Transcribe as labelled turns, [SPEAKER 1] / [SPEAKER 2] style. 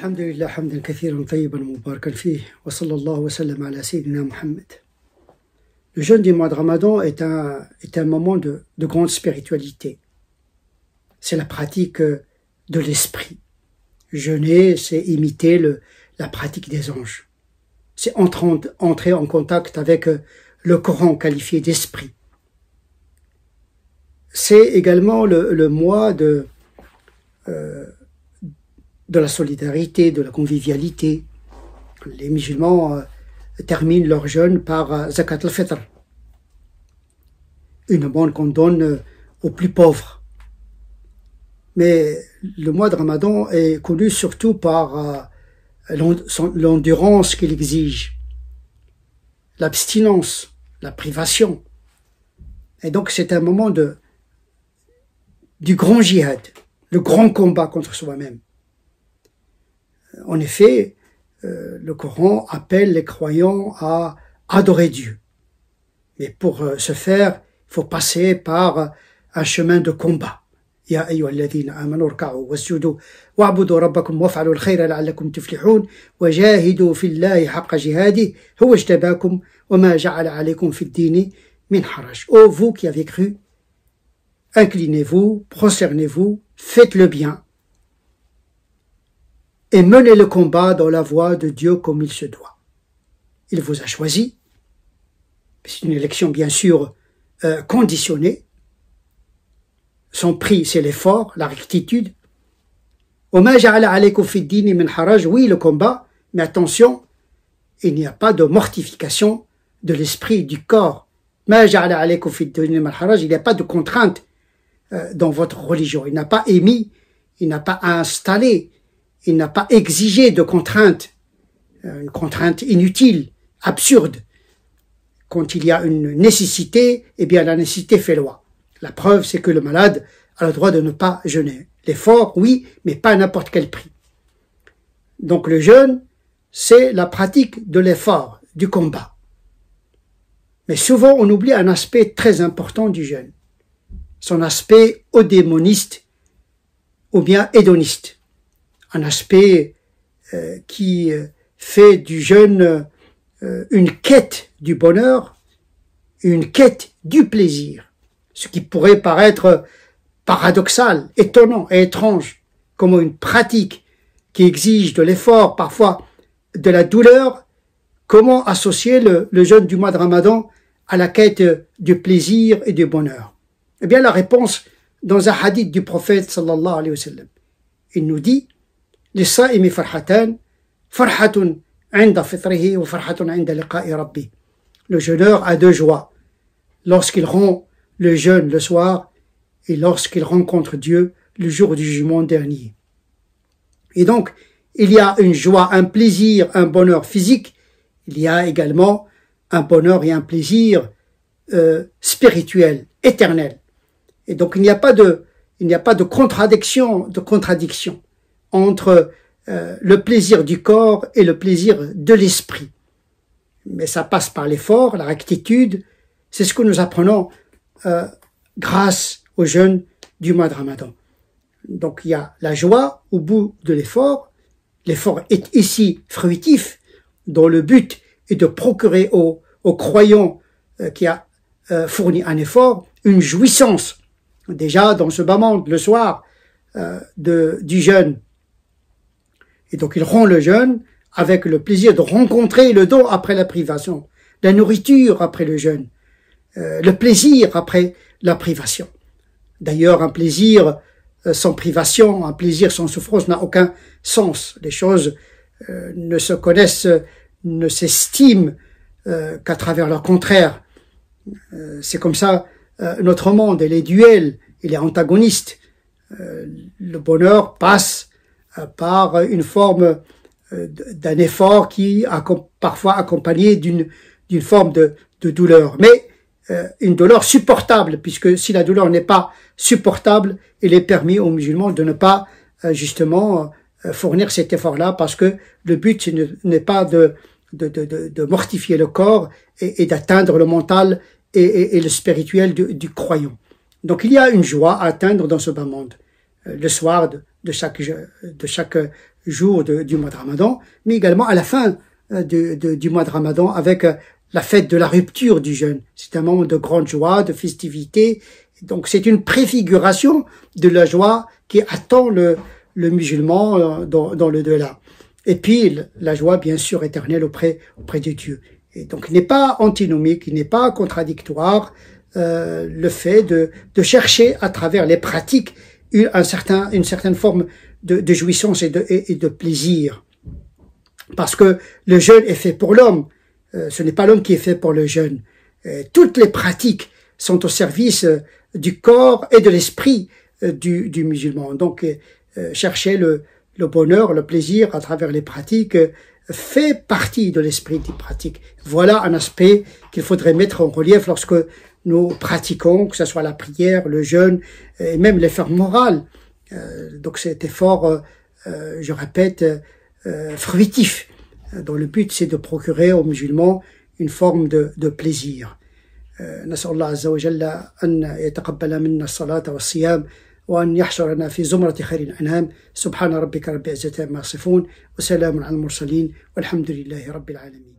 [SPEAKER 1] Le jeûne du mois de Ramadan est un, moment de, grande spiritualité. C'est la pratique euh, de l'esprit. Jeûner, c'est imiter la pratique des anges. C'est entrer en contact avec euh, le Coran qualifié d'esprit. C'est également le, mois de, euh, de la solidarité, de la convivialité. Les musulmans euh, terminent leur jeûne par euh, Zakat al-Fitr, une bonne qu'on donne euh, aux plus pauvres. Mais le mois de Ramadan est connu surtout par l'endurance qu'il exige, l'abstinence, la privation. Et donc c'est un moment de, du grand jihad, le grand combat contre soi-même. Euh, en effet euh, le coran appelle les croyants à adorer dieu mais pour euh, ce faire il faut passer par un chemin de combat ya elletin amanor kauwasudu wa budo rabakum wa fadlul khaira alakum tiflihun wa jayhidu fil lai jihadi huwa shabakum wa ma ja allah ala din min harash oh, o vous qui avez cru inclinez-vous prosternez vous faites-le bien et menez le combat dans la voie de Dieu comme il se doit. Il vous a choisi. C'est une élection bien sûr euh, conditionnée. Son prix, c'est l'effort, la rectitude. Oui, le combat, mais attention, il n'y a pas de mortification de l'esprit du corps. Il n'y a pas de contrainte euh, dans votre religion. Il n'a pas émis, il n'a pas installé il n'a pas exigé de contraintes, euh, une contrainte inutile, absurde. Quand il y a une nécessité, eh bien la nécessité fait loi. La preuve, c'est que le malade a le droit de ne pas jeûner. L'effort, oui, mais pas à n'importe quel prix. Donc le jeûne, c'est la pratique de l'effort, du combat. Mais souvent, on oublie un aspect très important du jeûne, son aspect odémoniste ou bien hédoniste un aspect euh, qui euh, fait du jeûne euh, une quête du bonheur, une quête du plaisir, ce qui pourrait paraître paradoxal, étonnant et étrange, comme une pratique qui exige de l'effort, parfois de la douleur, comment associer le, le jeûne du mois de Ramadan à la quête du plaisir et du bonheur Eh bien, la réponse dans un hadith du prophète sallallahu alayhi wa sallam. Il nous dit le jeûneur a deux joies lorsqu'il rend le jeûne le soir et lorsqu'il rencontre Dieu le jour du jugement dernier. Et donc, il y a une joie, un plaisir, un bonheur physique, il y a également un bonheur et un plaisir euh, spirituel, éternel. Et donc il n'y a pas de, il n'y a pas de contradiction, de contradiction entre euh, le plaisir du corps et le plaisir de l'esprit. Mais ça passe par l'effort, la rectitude. C'est ce que nous apprenons euh, grâce au jeûne du mois de Ramadan. Donc il y a la joie au bout de l'effort. L'effort est ici fruitif, dont le but est de procurer au croyant croyants euh, qui a fourni un effort une jouissance. Déjà dans ce bas le soir, de, du jeûne et donc il rend le jeûne avec le plaisir de rencontrer le don après la privation, la nourriture après le jeûne, euh, le plaisir après la privation. D'ailleurs, un plaisir euh, sans privation, un plaisir sans souffrance n'a aucun sens. Les choses euh, ne se connaissent, ne s'estiment qu'à travers leur contraire. c'est comme ça notre monde, il est duel, il est antagoniste. le bonheur passe par une forme euh, d'un effort qui a parfois accompagné d'une forme de, douleur, mais euh, une douleur supportable, puisque si la douleur n'est pas supportable, il est permis aux musulmans de ne pas euh, justement fournir cet effort-là, parce que le but n'est pas de de, mortifier le corps et, d'atteindre le mental et, le spirituel du, du, croyant. Donc il y a une joie à atteindre dans ce bas monde. Le soir, de, de chaque, de chaque jour du mois de Ramadan, mais également à la fin euh, de, du mois de Ramadan avec euh, la fête de la rupture du jeûne. C'est un moment de grande joie, de festivité. Donc c'est une préfiguration de la joie qui attend le, le musulman euh, dans, dans le delà. Et puis la joie bien sûr éternelle auprès, auprès de Dieu. Et donc il n'est pas antinomique, il n'est pas contradictoire le fait de, de chercher à travers les pratiques une, un une certaine forme de, jouissance et de, plaisir. Parce que le jeûne est fait pour l'homme, euh, ce n'est pas l'homme qui est fait pour le jeûne. Euh, toutes les pratiques sont au service euh, du corps et de l'esprit du, musulman. Donc, chercher le, le, bonheur, le plaisir à travers les pratiques fait partie de l'esprit des pratiques. Voilà un aspect qu'il faudrait mettre en relief lorsque nous pratiquons, que ce soit la prière, le jeûne et même l'effort moral. Euh, donc cet effort, euh, euh, je répète, fruitif, dont le but c'est de procurer aux musulmans une forme de, de plaisir. نسأل الله عز وجل أن يتقبل منا الصلاة والصيام وأن يحشرنا في زمرة خير الأنام سبحان ربك رب العزة عما يصفون وسلام على المرسلين والحمد لله رب العالمين